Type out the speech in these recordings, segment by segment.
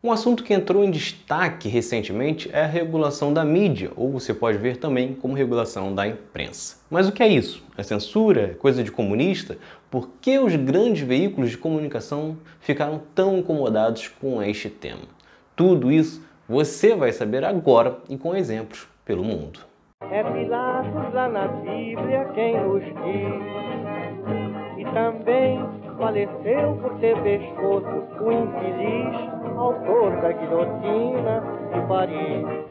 Um assunto que entrou em destaque recentemente é a regulação da mídia, ou você pode ver também como regulação da imprensa. Mas o que é isso? É censura? É coisa de comunista? Por que os grandes veículos de comunicação ficaram tão incomodados com este tema? Tudo isso você vai saber agora e com exemplos pelo mundo. É Pilatos lá na Bíblia quem nos diz, e também faleceu por ter pescoço o infeliz autor da guilhotina de Paris.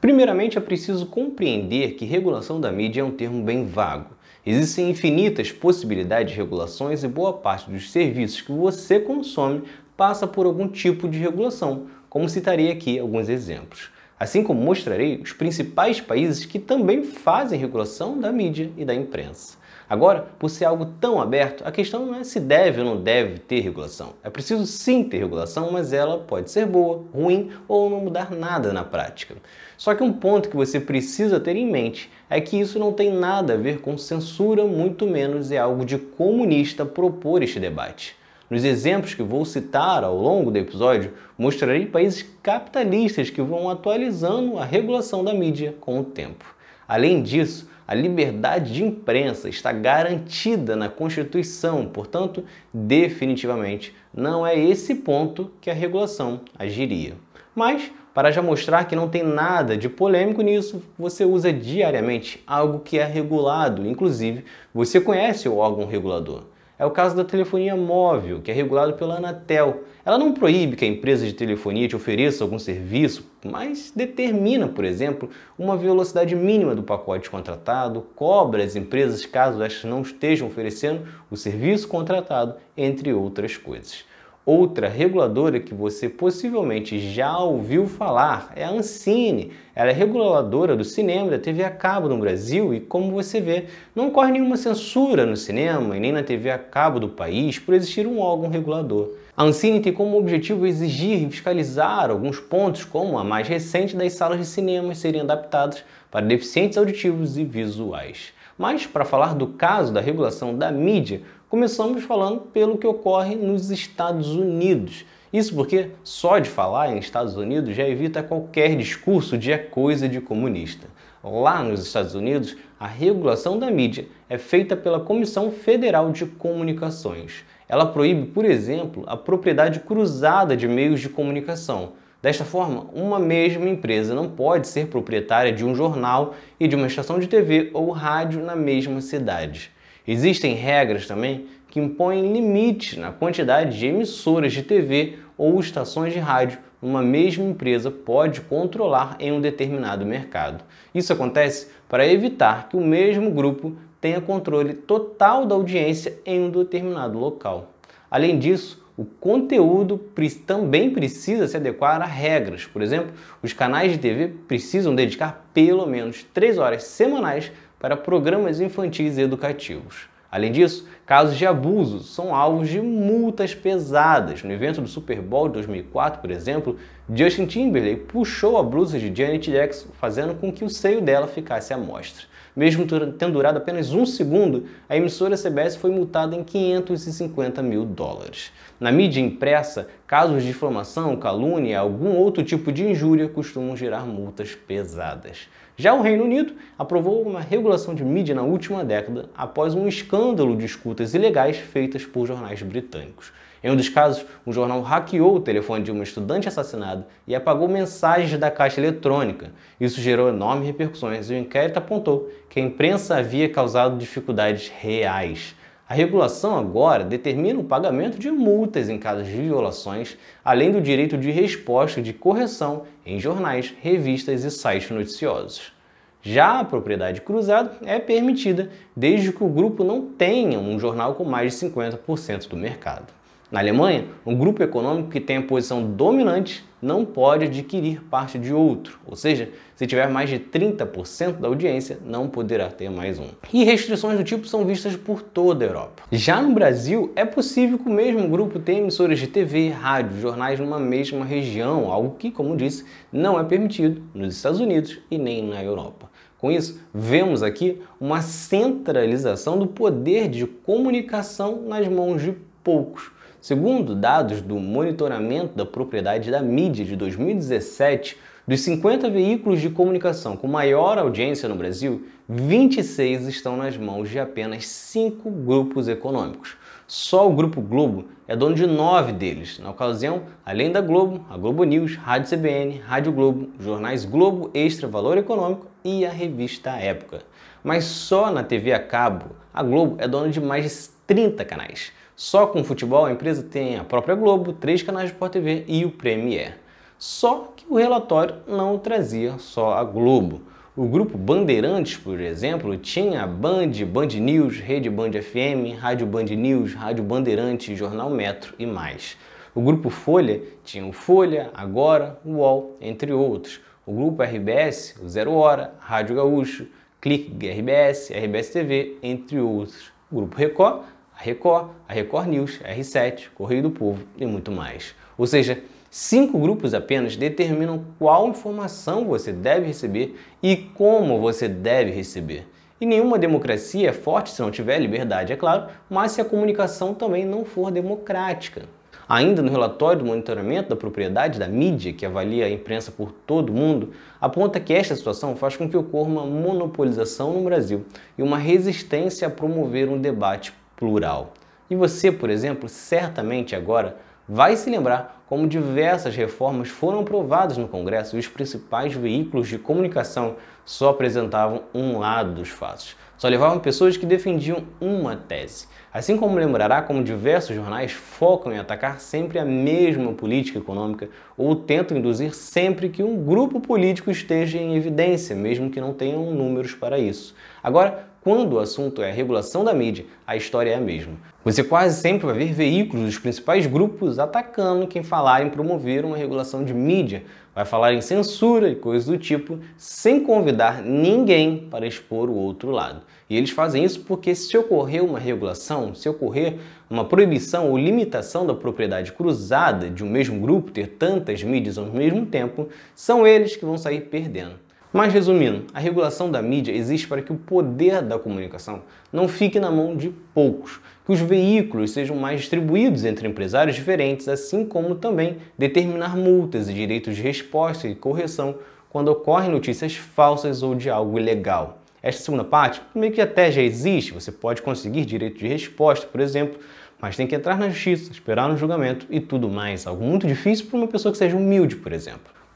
Primeiramente, é preciso compreender que regulação da mídia é um termo bem vago. Existem infinitas possibilidades de regulações e boa parte dos serviços que você consome passa por algum tipo de regulação, como citarei aqui alguns exemplos. Assim como mostrarei os principais países que também fazem regulação da mídia e da imprensa. Agora, por ser algo tão aberto, a questão não é se deve ou não deve ter regulação. É preciso sim ter regulação, mas ela pode ser boa, ruim ou não mudar nada na prática. Só que um ponto que você precisa ter em mente é que isso não tem nada a ver com censura, muito menos é algo de comunista propor este debate. Nos exemplos que vou citar ao longo do episódio, mostrarei países capitalistas que vão atualizando a regulação da mídia com o tempo. Além disso, a liberdade de imprensa está garantida na Constituição, portanto, definitivamente não é esse ponto que a regulação agiria. Mas, para já mostrar que não tem nada de polêmico nisso, você usa diariamente algo que é regulado, inclusive você conhece o órgão regulador. É o caso da telefonia móvel, que é regulado pela Anatel. Ela não proíbe que a empresa de telefonia te ofereça algum serviço, mas determina, por exemplo, uma velocidade mínima do pacote contratado, cobra as empresas caso estas não estejam oferecendo o serviço contratado, entre outras coisas. Outra reguladora que você possivelmente já ouviu falar é a Ancine. Ela é reguladora do cinema e da TV a cabo no Brasil e, como você vê, não ocorre nenhuma censura no cinema e nem na TV a cabo do país por existir um órgão regulador. A Ancine tem como objetivo exigir e fiscalizar alguns pontos, como a mais recente das salas de cinema serem adaptadas para deficientes auditivos e visuais. Mas, para falar do caso da regulação da mídia, Começamos falando pelo que ocorre nos Estados Unidos. Isso porque só de falar em Estados Unidos já evita qualquer discurso de é coisa de comunista. Lá nos Estados Unidos, a regulação da mídia é feita pela Comissão Federal de Comunicações. Ela proíbe, por exemplo, a propriedade cruzada de meios de comunicação. Desta forma, uma mesma empresa não pode ser proprietária de um jornal e de uma estação de TV ou rádio na mesma cidade. Existem regras também que impõem limites na quantidade de emissoras de TV ou estações de rádio uma mesma empresa pode controlar em um determinado mercado. Isso acontece para evitar que o mesmo grupo tenha controle total da audiência em um determinado local. Além disso, o conteúdo também precisa se adequar a regras. Por exemplo, os canais de TV precisam dedicar pelo menos três horas semanais para programas infantis e educativos. Além disso, casos de abuso são alvos de multas pesadas. No evento do Super Bowl de 2004, por exemplo, Justin Timberlake puxou a blusa de Janet Jackson, fazendo com que o seio dela ficasse à mostra. Mesmo tendo durado apenas um segundo, a emissora CBS foi multada em 550 mil dólares. Na mídia impressa, casos de difamação, calúnia e algum outro tipo de injúria costumam gerar multas pesadas. Já o Reino Unido aprovou uma regulação de mídia na última década após um escândalo de escutas ilegais feitas por jornais britânicos. Em um dos casos, um jornal hackeou o telefone de uma estudante assassinada e apagou mensagens da caixa eletrônica. Isso gerou enormes repercussões e o inquérito apontou que a imprensa havia causado dificuldades reais. A regulação agora determina o pagamento de multas em casos de violações, além do direito de resposta de correção em jornais, revistas e sites noticiosos. Já a propriedade cruzada é permitida desde que o grupo não tenha um jornal com mais de 50% do mercado. Na Alemanha, um grupo econômico que tem a posição dominante não pode adquirir parte de outro, ou seja, se tiver mais de 30% da audiência, não poderá ter mais um. E restrições do tipo são vistas por toda a Europa. Já no Brasil, é possível que o mesmo grupo tenha emissoras de TV, rádio, jornais numa mesma região, algo que, como disse, não é permitido nos Estados Unidos e nem na Europa. Com isso, vemos aqui uma centralização do poder de comunicação nas mãos de poucos Segundo dados do monitoramento da propriedade da mídia de 2017, dos 50 veículos de comunicação com maior audiência no Brasil, 26 estão nas mãos de apenas cinco grupos econômicos. Só o Grupo Globo é dono de nove deles. Na ocasião, além da Globo, a Globo News, Rádio CBN, Rádio Globo, jornais Globo, Extra, Valor Econômico e a revista Época. Mas só na TV a cabo, a Globo é dona de mais de 30 canais. Só com futebol a empresa tem a própria Globo, três canais de Sport TV e o Premier. Só que o relatório não trazia só a Globo. O grupo Bandeirantes, por exemplo, tinha Band, Band News, Rede Band FM, Rádio Band News, Rádio Bandeirantes, Jornal Metro e mais. O grupo Folha tinha o Folha, Agora, UOL, entre outros. O grupo RBS, o Zero Hora, Rádio Gaúcho, Clique RBS, RBS TV, entre outros. O grupo Record a Record, a Record News, R7, Correio do Povo e muito mais. Ou seja, cinco grupos apenas determinam qual informação você deve receber e como você deve receber. E nenhuma democracia é forte se não tiver liberdade, é claro, mas se a comunicação também não for democrática. Ainda no relatório do monitoramento da propriedade da mídia, que avalia a imprensa por todo o mundo, aponta que esta situação faz com que ocorra uma monopolização no Brasil e uma resistência a promover um debate plural. E você, por exemplo, certamente agora vai se lembrar como diversas reformas foram aprovadas no Congresso e os principais veículos de comunicação só apresentavam um lado dos fatos. Só levavam pessoas que defendiam uma tese. Assim como lembrará como diversos jornais focam em atacar sempre a mesma política econômica ou tentam induzir sempre que um grupo político esteja em evidência, mesmo que não tenham números para isso. Agora, quando o assunto é a regulação da mídia, a história é a mesma. Você quase sempre vai ver veículos dos principais grupos atacando quem falar em promover uma regulação de mídia, vai falar em censura e coisas do tipo, sem convidar ninguém para expor o outro lado. E eles fazem isso porque se ocorrer uma regulação, se ocorrer uma proibição ou limitação da propriedade cruzada de um mesmo grupo ter tantas mídias ao mesmo tempo, são eles que vão sair perdendo. Mas resumindo, a regulação da mídia existe para que o poder da comunicação não fique na mão de poucos, que os veículos sejam mais distribuídos entre empresários diferentes, assim como também determinar multas e direitos de resposta e correção quando ocorrem notícias falsas ou de algo ilegal. Esta segunda parte meio que até já existe, você pode conseguir direito de resposta, por exemplo, mas tem que entrar na justiça, esperar no julgamento e tudo mais, algo muito difícil para uma pessoa que seja humilde, por exemplo.